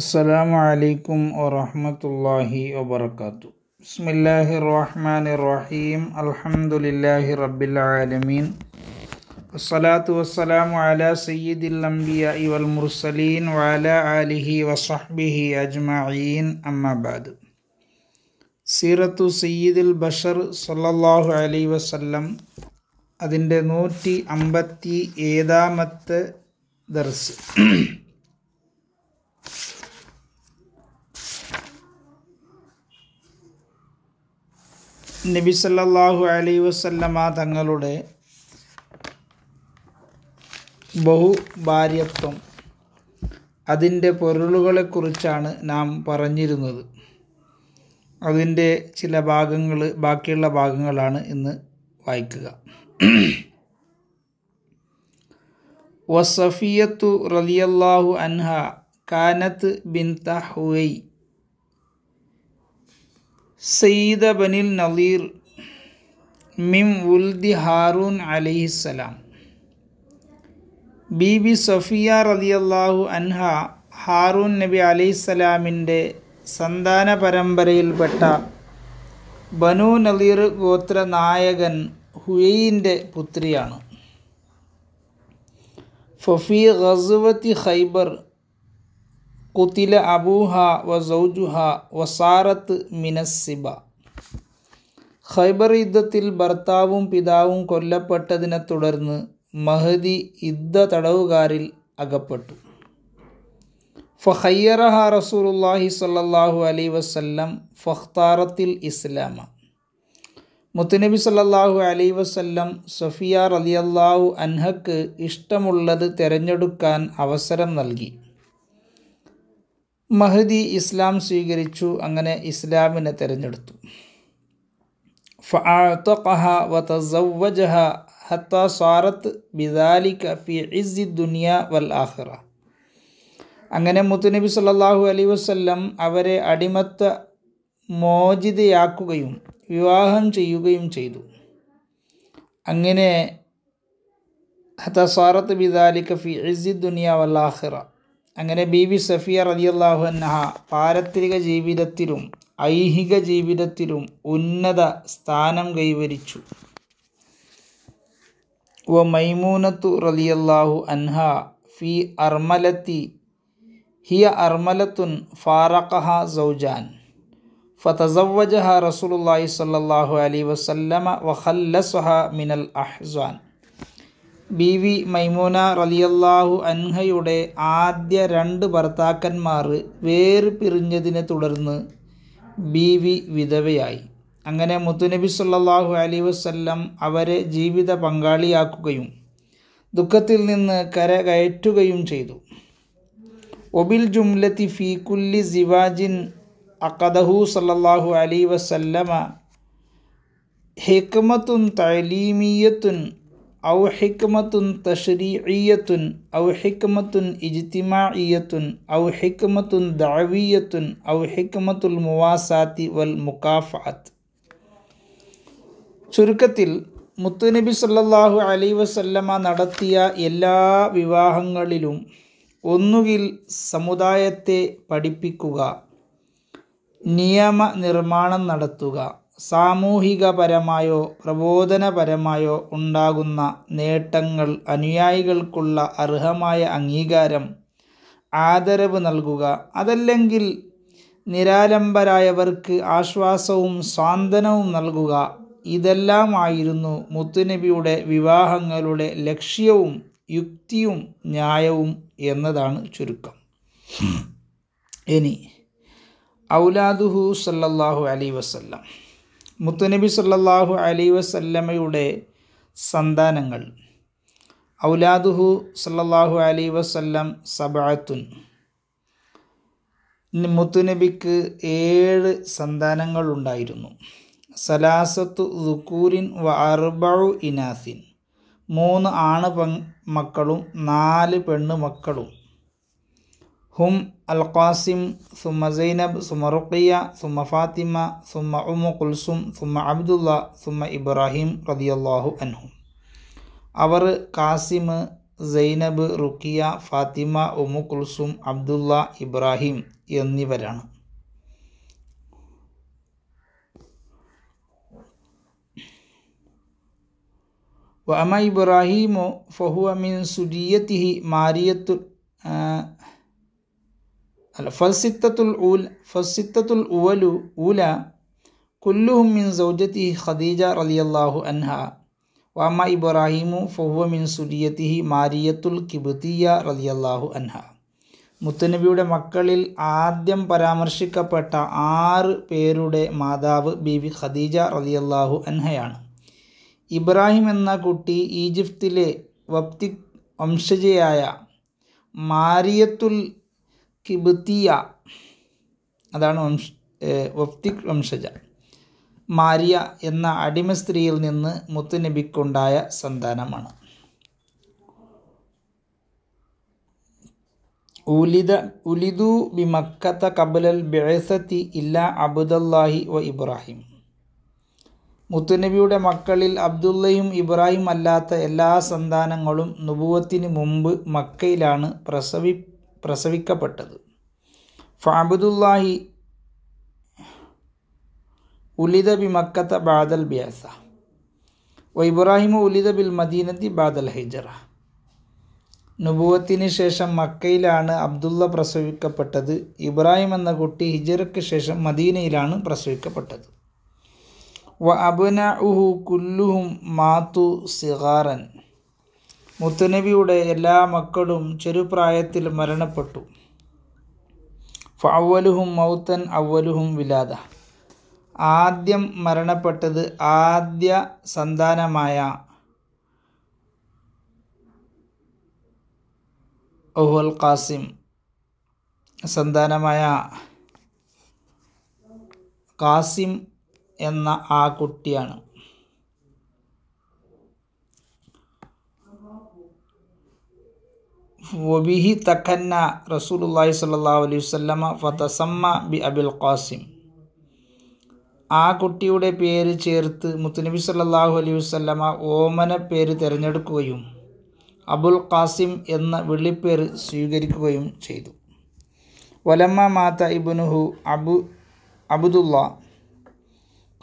അസ്സലാമു അലൈക്കും വറഹമത്തല്ലാഹി വബർക്കാത്തു ബിസ്മില്ലാഹി റഹ്മാൻ റഹീം അൽഹംദുലില്ലാഹി റബ്ബിൽ ആലമീൻ വസ്സലാത്തു വസ്സലാമു അലാ സയ്യിദിൽ അംബിയ വൽ മുർസലീൻ വാല ആലിഹി വസഹ്ബിഹി അജ്മഈൻ അമ്മാബാദ് സീറത്തു സയ്യിദുൽ ബഷർ സല്ലാഹു അലൈഹി വസല്ലം അതിൻ്റെ നൂറ്റി അമ്പത്തി ഏതാമത്തെ ദർസ് നബി സല്ലല്ലാഹു അലൈ വസല്ലമ തങ്ങളുടെ ബഹുഭാര്യത്വം അതിൻ്റെ പൊരുളുകളെക്കുറിച്ചാണ് നാം പറഞ്ഞിരുന്നത് അതിൻ്റെ ചില ഭാഗങ്ങൾ ബാക്കിയുള്ള ഭാഗങ്ങളാണ് ഇന്ന് വായിക്കുക വസഫിയത്തു റലിയല്ലാഹു അൻഹ കാനത്ത് ബിൻ തഹുവൈ സയ്യിദ ബനിൽ നദീർ മിം ഉൽദി ഹാറൂൻ അലിഹിസ്സലാം ബി ബി സഫിയ അള്ളാഹു അൻഹ ഹാറൂൻ നബി അലിഹിസ്സലാമിൻ്റെ സന്താന പരമ്പരയിൽപ്പെട്ട ബനു നദീർ ഗോത്ര നായകൻ ഹുയയിൻ്റെ പുത്രിയാണ് ഫഫി ഖസുവത്തി ഖൈബർ കുത്തില അബൂഹ വ സൗജുഹ വസാറത്ത് മിനസ്സിബ ഖൈബർ യുദ്ധത്തിൽ ഭർത്താവും പിതാവും കൊല്ലപ്പെട്ടതിനെ തുടർന്ന് മഹദി യുദ്ധ തടവുകാരിൽ അകപ്പെട്ടു ഫഹയ്യറഹ റസൂലുള്ളാഹി സല്ലാഹു അലൈ വസല്ലം ഫഖ്താറത്തിൽ ഇസ്ലാമ മുത്തുനബി സല്ലാഹു അലൈ വസല്ലം സഫിയ റലിയല്ലാഹു അൻഹക്ക് ഇഷ്ടമുള്ളത് തിരഞ്ഞെടുക്കാൻ അവസരം നൽകി മഹദി ഇസ്ലാം സ്വീകരിച്ചു അങ്ങനെ ഇസ്ലാമിനെ തിരഞ്ഞെടുത്തു ഫഅഅതഖഹ വതസവ്വജഹ ഹത്ത സാറത്ത് ബിദാലിക ഫി ഇസ്സി വൽ അങ്ങനെ മുത്തുനബി സല്ലല്ലാഹു അലൈഹി വസല്ലം അവരെ അടിമത്ത മോചിതയാക്കുകയും വിവാഹം ചെയ്യുകയും ചെയ്തു അങ്ങനെ ഹത്ത സാറത്ത് ബിദാലിക ഫി ഇസ്സി ദുനിയ വൽ അങ്ങനെ ബി വി സഫിയ റതിയല്ലാഹു അന്നഹ പാരത്രിക ജീവിതത്തിലും ഐഹിക ജീവിതത്തിലും ഉന്നത സ്ഥാനം കൈവരിച്ചു വ മൈമൂനത്തു റലിയല്ലാഹു അൻഹ ഫി അർമലത്തി ഹിയ അർമലത്തുൻ ഫാറഖഹ സൗജാൻ فتزوجها رسول الله അലൈഹി വസല്ലമ عليه وسلم മിനൽ അഹ്സാൻ ബി വി മൈമൂന റലിയല്ലാഹു അൻഹയുടെ ആദ്യ രണ്ട് ഭർത്താക്കന്മാർ വേർപിരിഞ്ഞതിനെ തുടർന്ന് ബി വി വിധവയായി അങ്ങനെ മുത്തുനബി സല്ലാഹു അലി വസ്ല്ലം അവരെ ജീവിത പങ്കാളിയാക്കുകയും ദുഃഖത്തിൽ നിന്ന് കര കയറ്റുകയും ചെയ്തു ഒബിൽ ജുംലത്തി ഫീക്കുല്ലി സിവാജിൻ അക്കദഹു സല്ലാഹു അലി വസല്ലമ ഹെക്മത്തും തലീമീയത്തുൻ ഔ ഹിക്മത്തുൻ തഷ്രീയത്തുൻ ഔ ഹിക്മത്തുൻ ഇജ്തിമാഇയത്തുൻ ഔ ഹിക്മത്തുൻ ദഅവിയത്തുൻ ഔ ഹിക്മത്തുൽ മുവാസാത്തി വൽ മുക്കാഫാത്ത് ചുരുക്കത്തിൽ മുത്തുനബി സല്ലാഹു അലി വസല്ലമ നടത്തിയ എല്ലാ വിവാഹങ്ങളിലും ഒന്നുകിൽ സമുദായത്തെ പഠിപ്പിക്കുക നിയമ നിർമ്മാണം നടത്തുക സാമൂഹികപരമായോ പ്രബോധനപരമായോ ഉണ്ടാകുന്ന നേട്ടങ്ങൾ അനുയായികൾക്കുള്ള അർഹമായ അംഗീകാരം ആദരവ് നൽകുക അതല്ലെങ്കിൽ നിരാലംബരായവർക്ക് ആശ്വാസവും സാന്ത്വനവും നൽകുക ഇതെല്ലാമായിരുന്നു മുത്തുനബിയുടെ വിവാഹങ്ങളുടെ ലക്ഷ്യവും യുക്തിയും ന്യായവും എന്നതാണ് ചുരുക്കം ഇനി ഔലാദുഹു സല്ലാഹു അലൈ വസ്ല്ലാം മുത്തുനബി സല്ലാഹു അലി വസല്ലമയുടെ സന്താനങ്ങൾ ഔലാദുഹു സല്ലാഹു അലി വസല്ലം സബാത്തുൻ മുത്തുനബിക്ക് ഏഴ് സന്താനങ്ങൾ ഉണ്ടായിരുന്നു സലാസത്തു ദുക്കൂരിൻ വ അർബു ഇനാസിൻ മൂന്ന് ആണ് മക്കളും നാല് പെണ്ണു മക്കളും هم القاسم ثم زينب ثم رقية ثم فاطمة ثم أم قلسم ثم عبد الله ثم إبراهيم رضي الله عنهم زينب رقية فاطمة റുക്കിയ قلسم عبد الله إبراهيم يني برانا وأما إبراهيم فهو من سديته മാരിയത്തു അല്ല ഫസിത്തത്തുൽ ഊൽ ഫസിത്തത്തുൽ ഉവലു ഊല കുല്ലുഹും മിൻ സൗജത്തി ഖദീജ റലിയല്ലാഹു അൻഹ വാമ ഇബ്രാഹിമു ഫൗവ മിൻ സുരിയത്തിഹി മാരിയത്തുൽ കിബത്തിയ റലിയല്ലാഹു അൻഹ മുത്തനബിയുടെ മക്കളിൽ ആദ്യം പരാമർശിക്കപ്പെട്ട ആറ് പേരുടെ മാതാവ് ബീവി ഖദീജ റലിയല്ലാഹു അൻഹയാണ് ഇബ്രാഹിം എന്ന കുട്ടി ഈജിപ്തിലെ വപ്തി വംശജയായ മാരിയത്തുൽ കിബിത്തിയ അതാണ് വംശ ഒഫ്തിക് വംശജ മാരിയ എന്ന അടിമ സ്ത്രീയിൽ നിന്ന് മുത്തുനബിക്കുണ്ടായ സന്താനമാണ് ഉലിത ഉലിതു ബിമക്കത്ത കബലൽ ബേസത്തി ഇല്ല അബുദല്ലാഹി വ ഇബ്രാഹിം മുത്തുനബിയുടെ മക്കളിൽ അബ്ദുള്ളയും ഇബ്രാഹിം അല്ലാത്ത എല്ലാ സന്താനങ്ങളും നുബുവത്തിന് മുമ്പ് മക്കയിലാണ് പ്രസവി പ്രസവിക്കപ്പെട്ടത് ഫാബുദുല്ലാഹി ഉലിത ബി മക്കത്ത ബാദൽ ബ്യാസ വ ഇബ്രാഹിമു ഉലിത ബിൽ മദീനത്തി ബാദൽ ഹൈജറ നുബുവത്തിന് ശേഷം മക്കയിലാണ് അബ്ദുള്ള പ്രസവിക്കപ്പെട്ടത് ഇബ്രാഹിം എന്ന കുട്ടി ഹിജറയ്ക്ക് ശേഷം മദീനയിലാണ് പ്രസവിക്കപ്പെട്ടത് വ അബുന ഉഹു കുല്ലുഹും മാത്തു സിഹാറൻ മുത്തനബിയുടെ എല്ലാ മക്കളും ചെറുപ്രായത്തിൽ മരണപ്പെട്ടു ഫവലുഹും മൗത്തൻ അവലുഹും വിലാദ ആദ്യം മരണപ്പെട്ടത് ആദ്യ സന്താനമായ ഓഹുൽ ഖാസിം സന്താനമായ കാസിം എന്ന ആ കുട്ടിയാണ് വബിഹി തഖന്ന റസൂലുല്ലാഹി സ്വല്ലല്ലാഹു അലൈഹി വസല്ലമ ഫതസമ്മ ബി അബിൽ ഖാസിം ആ കുട്ടിയുടെ പേര് ചേർത്ത് മുത്തുനബി സല്ലാഹു അലൈഹി വസല്ലമ ഓമന പേര് തിരഞ്ഞെടുക്കുകയും അബുൽ ഖാസിം എന്ന വെള്ളിപ്പേര് സ്വീകരിക്കുകയും ചെയ്തു വലമ്മ മാത ഇബുനുഹു അബു അബുദുല്ല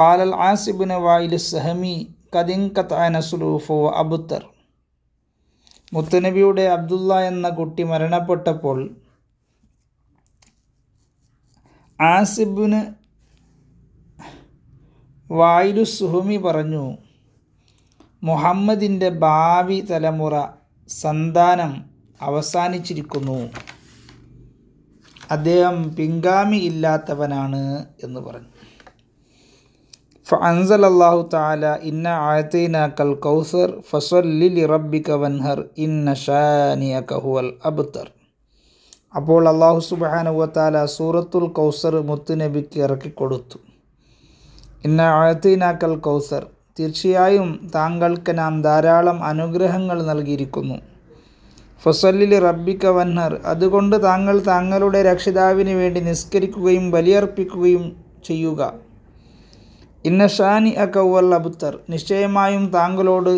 ഖാലൽ ആസിബുന വായിൽ സഹമി കദിൻ കത്തായ നസുലൂഫോ അബുത്തർ മുത്തുനബിയുടെ അബ്ദുള്ള എന്ന കുട്ടി മരണപ്പെട്ടപ്പോൾ ആസിബിന് വായിലു സുഹുമി പറഞ്ഞു മുഹമ്മദിൻ്റെ ഭാവി തലമുറ സന്താനം അവസാനിച്ചിരിക്കുന്നു അദ്ദേഹം പിൻഗാമി ഇല്ലാത്തവനാണ് എന്ന് പറഞ്ഞു ഫഅൻസൽ അള്ളാഹു താല ഇന്ന ആയത്തീനാക്കൽ കൗസർ ഫസല്ലി ലിറബിക വൻഹർ ഇന്ന ഷാനിയ കഹുവൽ അബ്തർ അപ്പോൾ അള്ളാഹു സുബാനുവത്താല സൂറത്തുൽ കൗസർ മുത്തുനബിക്ക് ഇറക്കിക്കൊടുത്തു ഇന്ന ആഴത്തീനാക്കൽ കൗസർ തീർച്ചയായും താങ്കൾക്ക് നാം ധാരാളം അനുഗ്രഹങ്ങൾ നൽകിയിരിക്കുന്നു ഫസല്ലിൽ റബ്ബിക്ക വന്നർ അതുകൊണ്ട് താങ്കൾ താങ്കളുടെ രക്ഷിതാവിന് വേണ്ടി നിസ്കരിക്കുകയും ബലിയർപ്പിക്കുകയും ചെയ്യുക ഇന്നഷാനി ഷാനി അബുത്തർ നിശ്ചയമായും താങ്കളോട്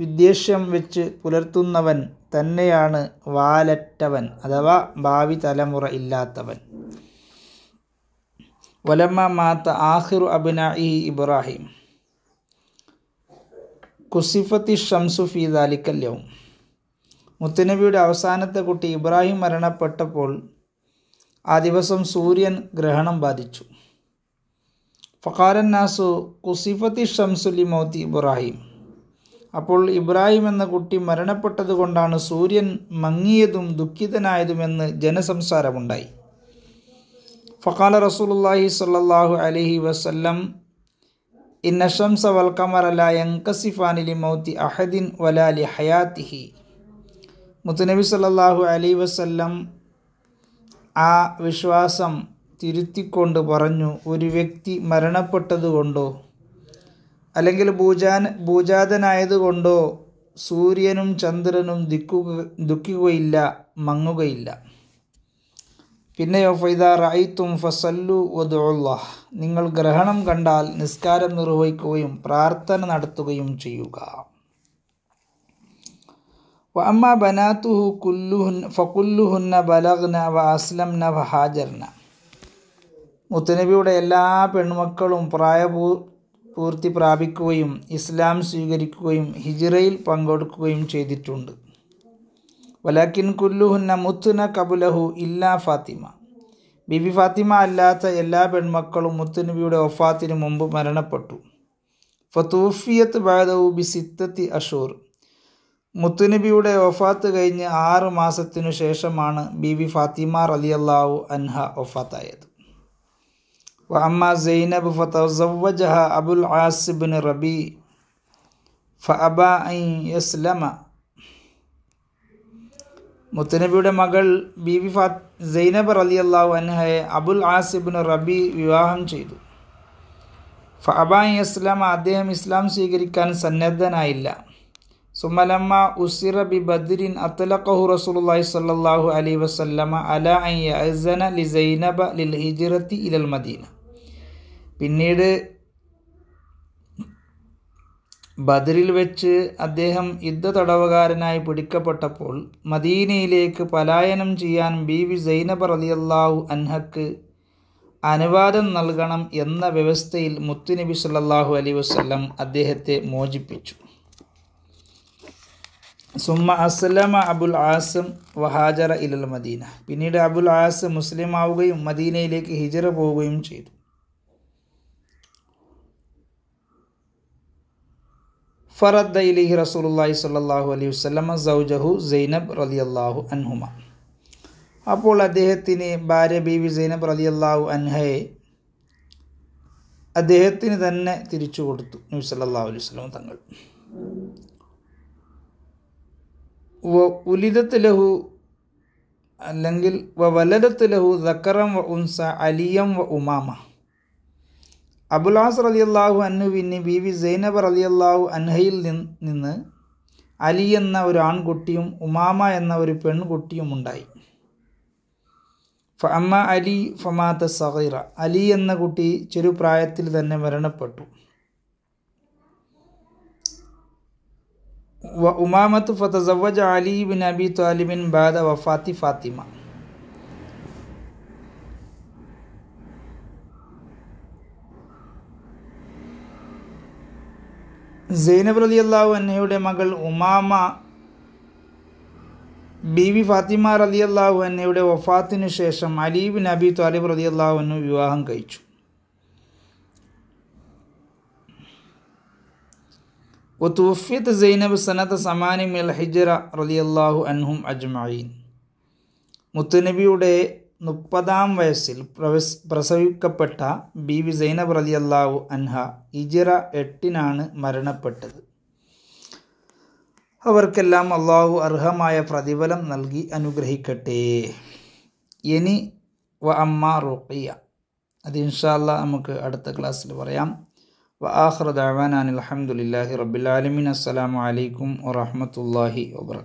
വിദ്വേഷ്യം വെച്ച് പുലർത്തുന്നവൻ തന്നെയാണ് വാലറ്റവൻ അഥവാ ഭാവി തലമുറ ഇല്ലാത്തവൻ വലമ്മ മാത്ത ആഹിറു അബിന ഇ ഇബ്രാഹിം കുസിഫത്തി ഷംസു ഫി ദാലിക്കല്യവും മുത്തനബിയുടെ അവസാനത്തെ കുട്ടി ഇബ്രാഹിം മരണപ്പെട്ടപ്പോൾ ആ ദിവസം സൂര്യൻ ഗ്രഹണം ബാധിച്ചു ഫക്കാരൻ നാസു കുസിഫത്തി ഷംസുലി മൗത്തി ഇബ്രാഹിം അപ്പോൾ ഇബ്രാഹിം എന്ന കുട്ടി മരണപ്പെട്ടതുകൊണ്ടാണ് സൂര്യൻ മങ്ങിയതും ദുഃഖിതനായതുമെന്ന് ജനസംസാരമുണ്ടായി ഫക്കാല റസൂലുല്ലാഹി സല്ലാഹു അലഹി വസല്ലം ഇന്ന ഷംസ വൽക്കമറല യങ്കസിഫാനിലി മൗത്തി അഹദിൻ വലാലി ഹയാത്തിഹി മുത്തനബി സല്ലാഹു അലൈ വസ്ല്ലം ആ വിശ്വാസം തിരുത്തിക്കൊണ്ട് പറഞ്ഞു ഒരു വ്യക്തി മരണപ്പെട്ടതുകൊണ്ടോ അല്ലെങ്കിൽ ഭൂജാൻ ഭൂജാതനായതുകൊണ്ടോ സൂര്യനും ചന്ദ്രനും ദിക്കുക ദുഃഖിക്കുകയില്ല മങ്ങുകയില്ല പിന്നെയോ ഫൈദാ റായിത്തും ഫസല്ലു വദുല്ലാഹ് നിങ്ങൾ ഗ്രഹണം കണ്ടാൽ നിസ്കാരം നിർവഹിക്കുകയും പ്രാർത്ഥന നടത്തുകയും ചെയ്യുക വഅമ്മ ബനാത്തുഹു കുല്ലുഹുൻ ഫുല്ലുഹുന്ന ബലഗ്ന വ അസ്ലംന വഹാജർന മുത്തുനബിയുടെ എല്ലാ പെൺമക്കളും പ്രായപൂ പൂർത്തി പ്രാപിക്കുകയും ഇസ്ലാം സ്വീകരിക്കുകയും ഹിജിറയിൽ പങ്കെടുക്കുകയും ചെയ്തിട്ടുണ്ട് വലാക്കിൻ കുല്ലുഹുന്ന മുത്തുന കബുലഹു ഇല്ലാ ഫാത്തിമ ബിബി ഫാത്തിമ അല്ലാത്ത എല്ലാ പെൺമക്കളും മുത്തുനബിയുടെ ഒഫാത്തിന് മുമ്പ് മരണപ്പെട്ടു ഫത്തൂഫിയത്ത് ബാദവു ബി സിത്തത്തി അഷൂർ മുത്തുനബിയുടെ ഒഫാത്ത് കഴിഞ്ഞ് ആറ് മാസത്തിനു ശേഷമാണ് ബിബി ഫാത്തിമ റലിയല്ലാവു അൻഹ ഒഫാത്തായത് وأما زينب فتزوجها أبو العاص بن ربيع فأبى أن يسلم മുത്തനബിയുടെ മകൾ ബീവി ഫാ സൈനബ് അലി അള്ളാഹു അൻഹയെ അബുൽ ആസിബിന് റബി വിവാഹം ചെയ്തു ഫഅബാ ഇസ്ലാം അദ്ദേഹം ഇസ്ലാം സ്വീകരിക്കാൻ സന്നദ്ധനായില്ല സുമലമ്മ ഉസിറ ബി ബദിരിൻ അത്തലഖഹു റസൂലുള്ളാഹി സ്വല്ലല്ലാഹു അലൈഹി വസല്ലമ അല അൻ യഅ്സന ലി സൈനബ ലിൽ ഹിജ്റത്തി ഇലൽ മദീന പിന്നീട് ബദറിൽ വെച്ച് അദ്ദേഹം യുദ്ധ തടവുകാരനായി പിടിക്കപ്പെട്ടപ്പോൾ മദീനയിലേക്ക് പലായനം ചെയ്യാൻ ബീവി സൈനബ് റലിയല്ലാഹു അൻഹക്ക് അനുവാദം നൽകണം എന്ന വ്യവസ്ഥയിൽ മുത്തുനബി സല്ലാഹു അലി വസ്ലം അദ്ദേഹത്തെ മോചിപ്പിച്ചു സുമ അസ്ലമ അബുൽ ആസം വഹാജറ ഇലൽ മദീന പിന്നീട് അബുൽ ആസ് മുസ്ലിമാവുകയും മദീനയിലേക്ക് ഹിജറ പോവുകയും ചെയ്തു ഫറദ് അലിഹി റസൂലുല്ലാഹി സല്ലാഹു അലൈഹി വസ്ലമ സൗജഹു സൈനബ് റലി അള്ളാഹു അൻഹുമ അപ്പോൾ അദ്ദേഹത്തിന് ഭാര്യ ബീവി സൈനബ് റലി അള്ളാഹു അൻഹയെ അദ്ദേഹത്തിന് തന്നെ തിരിച്ചു കൊടുത്തു നബി സല്ലാഹു അലൈഹി വസ്ലം തങ്ങൾ ഉലിദത്ത് ലഹു അല്ലെങ്കിൽ വലദത്ത് ലഹു ദക്കറം വ ഉൻസ അലിയം വ ഉമാമ അബുലാസ് അലിയല്ലാഹു അന്നുവിന് ബി വി സൈനബർ അള്ളാഹു അൻഹയിൽ നിന്ന് അലി എന്ന ഒരു ആൺകുട്ടിയും ഉമാമ എന്ന ഒരു പെൺകുട്ടിയും ഉണ്ടായി അമ്മ അലി ഫമാത്ത സഹൈറ അലി എന്ന കുട്ടി ചെറുപ്രായത്തിൽ തന്നെ മരണപ്പെട്ടു ഉമാമത്ത് ഫതസവജ അലി ബിൻ അബി താലിബിൻ ബാദ വഫാത്തി ഫാത്തിമ സൈനബ് അലി അള്ളാഹു അന്നയുടെ മകൾ ഉമാമ ബീവി ഫാത്തിമ റലി അള്ളാഹു അന്നയുടെ വഫാത്തിനു ശേഷം അലീബ് നബി താലിബ് റലി അള്ളാഹു അന്നു വിവാഹം കഴിച്ചു ഒത്തുഫിത്ത് സൈനബ് സനത്ത് സമാനി ഹിജറ റലി അള്ളാഹു അൻഹും അജ്മീൻ മുത്തുനബിയുടെ മുപ്പതാം വയസ്സിൽ പ്രവസ് പ്രസവിക്കപ്പെട്ട വി സൈനബ് അള്ളാഹു അൻഹ ഇജിറ എട്ടിനാണ് മരണപ്പെട്ടത് അവർക്കെല്ലാം അള്ളാഹു അർഹമായ പ്രതിഫലം നൽകി അനുഗ്രഹിക്കട്ടെ എനി വ അമ്മ റുഖിയ അത് ഇൻഷാല്ല നമുക്ക് അടുത്ത ക്ലാസ്സിൽ പറയാം വ ആഹ്റ ദാവാനാൻ അലഹമുല്ലാഹി റബുലാലമീൻ അസ്സലാമലൈക്കും വറഹമത്തല്ലാഹി വാത്തു